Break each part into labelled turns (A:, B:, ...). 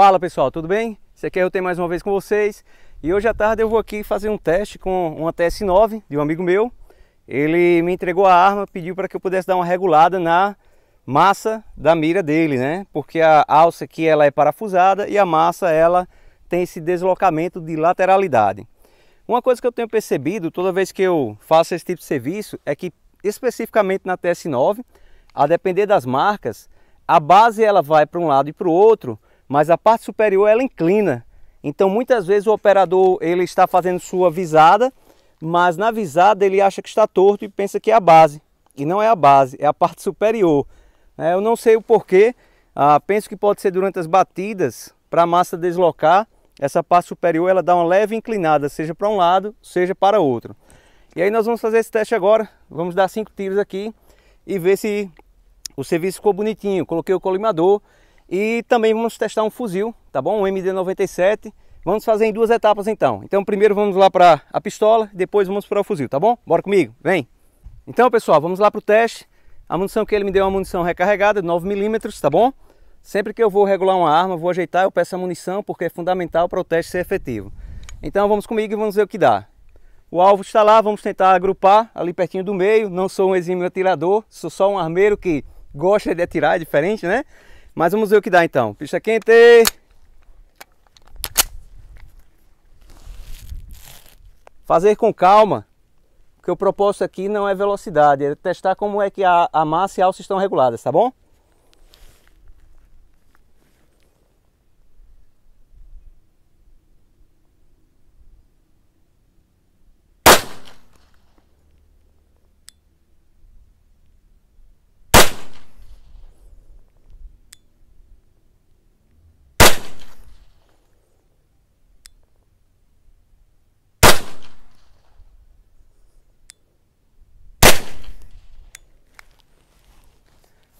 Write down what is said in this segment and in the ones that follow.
A: Fala pessoal, tudo bem? Esse aqui é eu tenho mais uma vez com vocês e hoje à tarde eu vou aqui fazer um teste com uma TS9 de um amigo meu. Ele me entregou a arma, pediu para que eu pudesse dar uma regulada na massa da mira dele, né? Porque a alça aqui ela é parafusada e a massa ela tem esse deslocamento de lateralidade. Uma coisa que eu tenho percebido toda vez que eu faço esse tipo de serviço é que especificamente na TS9, a depender das marcas, a base ela vai para um lado e para o outro mas a parte superior ela inclina. Então muitas vezes o operador ele está fazendo sua visada, mas na visada ele acha que está torto e pensa que é a base. E não é a base, é a parte superior. É, eu não sei o porquê, ah, penso que pode ser durante as batidas, para a massa deslocar, essa parte superior ela dá uma leve inclinada, seja para um lado, seja para outro. E aí nós vamos fazer esse teste agora, vamos dar cinco tiros aqui e ver se o serviço ficou bonitinho. Coloquei o colimador, e também vamos testar um fuzil, tá bom? Um MD97. Vamos fazer em duas etapas então. Então primeiro vamos lá para a pistola, depois vamos para o fuzil, tá bom? Bora comigo, vem! Então pessoal, vamos lá para o teste. A munição que ele me deu é uma munição recarregada, 9mm, tá bom? Sempre que eu vou regular uma arma, vou ajeitar, eu peço a munição porque é fundamental para o teste ser efetivo. Então vamos comigo e vamos ver o que dá. O alvo está lá, vamos tentar agrupar ali pertinho do meio. Não sou um exímio atirador, sou só um armeiro que gosta de atirar, é diferente, né? Mas vamos ver o que dá então. Pista quente. Fazer com calma, porque o propósito aqui não é velocidade, é testar como é que a, a massa e a alça estão reguladas, tá bom?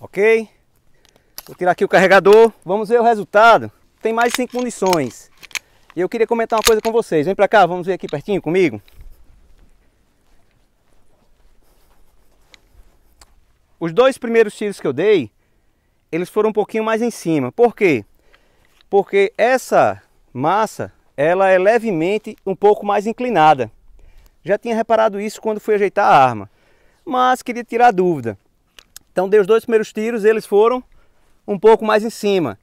A: ok? Vou tirar aqui o carregador, vamos ver o resultado. Tem mais cinco munições. E eu queria comentar uma coisa com vocês. Vem pra cá, vamos ver aqui pertinho comigo. Os dois primeiros tiros que eu dei, eles foram um pouquinho mais em cima. Por quê? Porque essa massa, ela é levemente um pouco mais inclinada. Já tinha reparado isso quando fui ajeitar a arma. Mas queria tirar a dúvida. Então dei os dois primeiros tiros, eles foram um pouco mais em cima.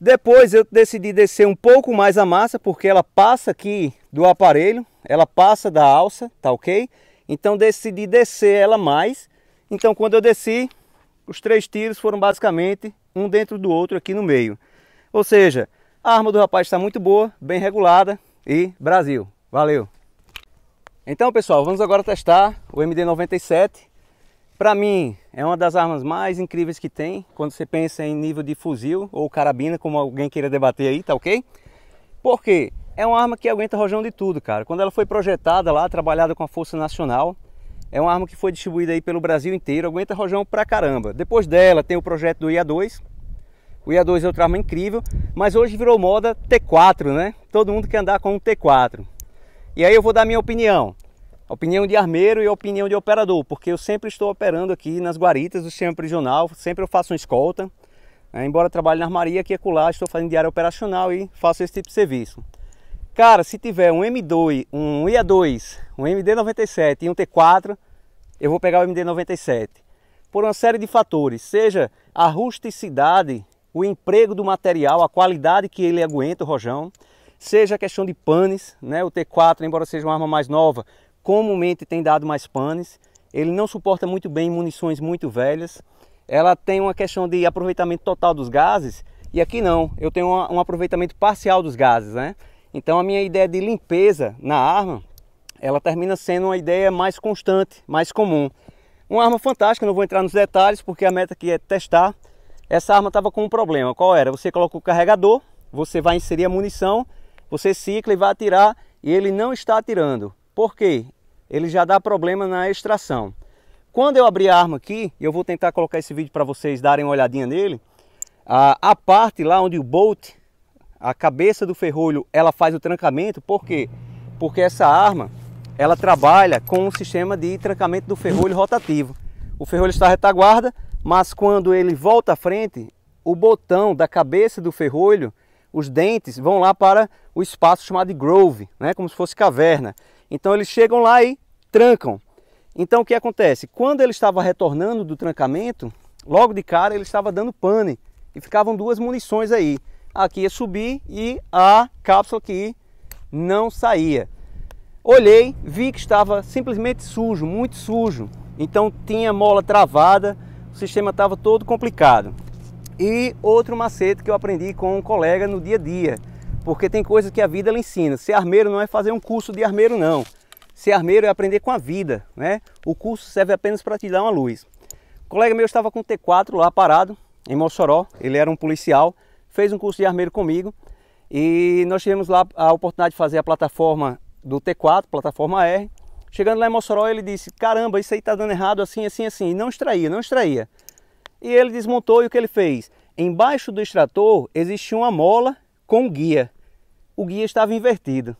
A: Depois eu decidi descer um pouco mais a massa, porque ela passa aqui do aparelho, ela passa da alça, tá ok? Então decidi descer ela mais. Então quando eu desci, os três tiros foram basicamente um dentro do outro aqui no meio. Ou seja, a arma do rapaz está muito boa, bem regulada e Brasil. Valeu! Então pessoal, vamos agora testar o MD97 para mim, é uma das armas mais incríveis que tem, quando você pensa em nível de fuzil ou carabina, como alguém queira debater aí, tá ok? Porque é uma arma que aguenta rojão de tudo, cara. Quando ela foi projetada lá, trabalhada com a Força Nacional, é uma arma que foi distribuída aí pelo Brasil inteiro, aguenta rojão pra caramba. Depois dela tem o projeto do IA-2. O IA-2 é outra arma incrível, mas hoje virou moda T4, né? Todo mundo quer andar com um T4. E aí eu vou dar minha opinião opinião de armeiro e opinião de operador, porque eu sempre estou operando aqui nas guaritas do sistema prisional, sempre eu faço uma escolta, né? embora trabalhe na armaria, aqui com lá, estou fazendo diário operacional e faço esse tipo de serviço. Cara, se tiver um M2, um IA2, um MD97 e um T4, eu vou pegar o MD97. Por uma série de fatores, seja a rusticidade, o emprego do material, a qualidade que ele aguenta, o rojão, seja a questão de panes, né? O T4, embora seja uma arma mais nova, comumente tem dado mais panes, ele não suporta muito bem munições muito velhas, ela tem uma questão de aproveitamento total dos gases, e aqui não, eu tenho um aproveitamento parcial dos gases, né? Então a minha ideia de limpeza na arma, ela termina sendo uma ideia mais constante, mais comum. Uma arma fantástica, não vou entrar nos detalhes porque a meta aqui é testar. Essa arma estava com um problema, qual era? Você coloca o carregador, você vai inserir a munição, você cicla e vai atirar e ele não está atirando. Por quê? ele já dá problema na extração. Quando eu abrir a arma aqui, eu vou tentar colocar esse vídeo para vocês darem uma olhadinha nele, a, a parte lá onde o bolt, a cabeça do ferrolho, ela faz o trancamento, por quê? Porque essa arma, ela trabalha com um sistema de trancamento do ferrolho rotativo. O ferrolho está retaguarda, mas quando ele volta à frente, o botão da cabeça do ferrolho, os dentes vão lá para o espaço chamado de grove, né? como se fosse caverna. Então eles chegam lá e trancam. Então o que acontece? Quando ele estava retornando do trancamento, logo de cara ele estava dando pane e ficavam duas munições aí. Aqui ia subir e a cápsula que não saía. Olhei, vi que estava simplesmente sujo, muito sujo. Então tinha mola travada, o sistema estava todo complicado. E outro macete que eu aprendi com um colega no dia a dia. Porque tem coisas que a vida lhe ensina. Ser armeiro não é fazer um curso de armeiro, não. Ser armeiro é aprender com a vida, né? O curso serve apenas para te dar uma luz. O colega meu estava com o T4 lá parado, em Mossoró, ele era um policial, fez um curso de armeiro comigo e nós tivemos lá a oportunidade de fazer a plataforma do T4, plataforma R. Chegando lá em Mossoró, ele disse: Caramba, isso aí está dando errado, assim, assim, assim. E não extraía, não extraía. E ele desmontou e o que ele fez? Embaixo do extrator existia uma mola com guia. O guia estava invertido.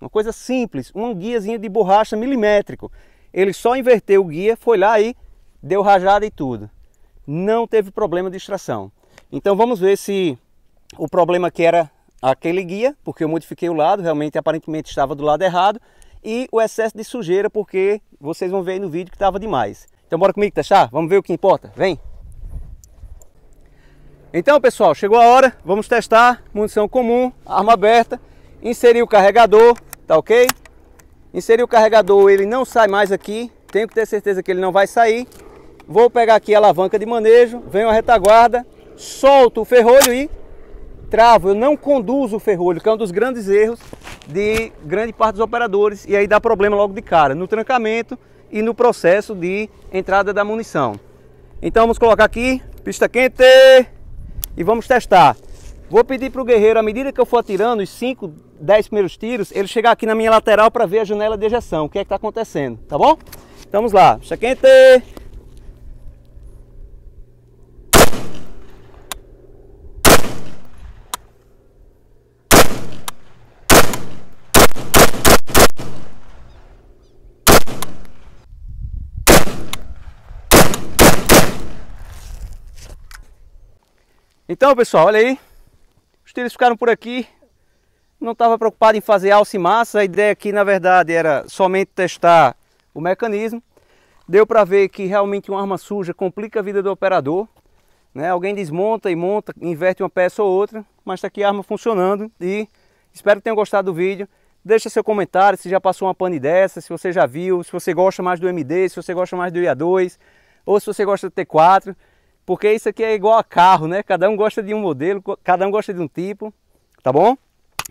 A: Uma coisa simples, uma guiazinha de borracha milimétrico. Ele só inverteu o guia, foi lá e deu rajada e tudo. Não teve problema de extração. Então vamos ver se o problema que era aquele guia, porque eu modifiquei o lado, realmente aparentemente estava do lado errado, e o excesso de sujeira, porque vocês vão ver aí no vídeo que estava demais. Então bora comigo, Tachá? Vamos ver o que importa. Vem! Então, pessoal, chegou a hora, vamos testar munição comum, arma aberta, inserir o carregador, tá ok? Inserir o carregador, ele não sai mais aqui, tenho que ter certeza que ele não vai sair. Vou pegar aqui a alavanca de manejo, venho a retaguarda, solto o ferrolho e travo, eu não conduzo o ferrolho, que é um dos grandes erros de grande parte dos operadores e aí dá problema logo de cara, no trancamento e no processo de entrada da munição. Então vamos colocar aqui, pista quente, e vamos testar. Vou pedir para o guerreiro, à medida que eu for atirando os 5, 10 primeiros tiros, ele chegar aqui na minha lateral para ver a janela de ejeção, o que é que está acontecendo, tá bom? vamos lá, deixa quente! Então, pessoal, olha aí. Os tiros ficaram por aqui. Não estava preocupado em fazer alça e massa. A ideia aqui, na verdade, era somente testar o mecanismo. Deu para ver que realmente uma arma suja complica a vida do operador. Né? Alguém desmonta e monta, inverte uma peça ou outra. Mas está aqui a arma funcionando. E espero que tenham gostado do vídeo. Deixa seu comentário se já passou uma pane dessa, se você já viu, se você gosta mais do MD, se você gosta mais do IA2, ou se você gosta do T4 porque isso aqui é igual a carro, né? Cada um gosta de um modelo, cada um gosta de um tipo, tá bom?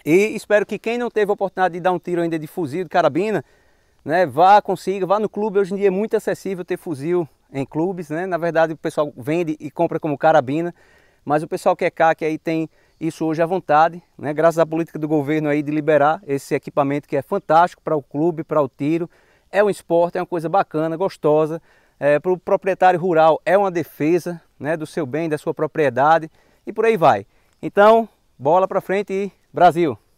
A: E espero que quem não teve a oportunidade de dar um tiro ainda de fuzil, de carabina, né, vá, consiga, vá no clube. Hoje em dia é muito acessível ter fuzil em clubes, né? Na verdade, o pessoal vende e compra como carabina, mas o pessoal que é CAC aí tem isso hoje à vontade, né? Graças à política do governo aí de liberar esse equipamento que é fantástico para o clube, para o tiro. É um esporte, é uma coisa bacana, gostosa é, para o proprietário rural é uma defesa né, do seu bem, da sua propriedade e por aí vai. Então, bola para frente e Brasil!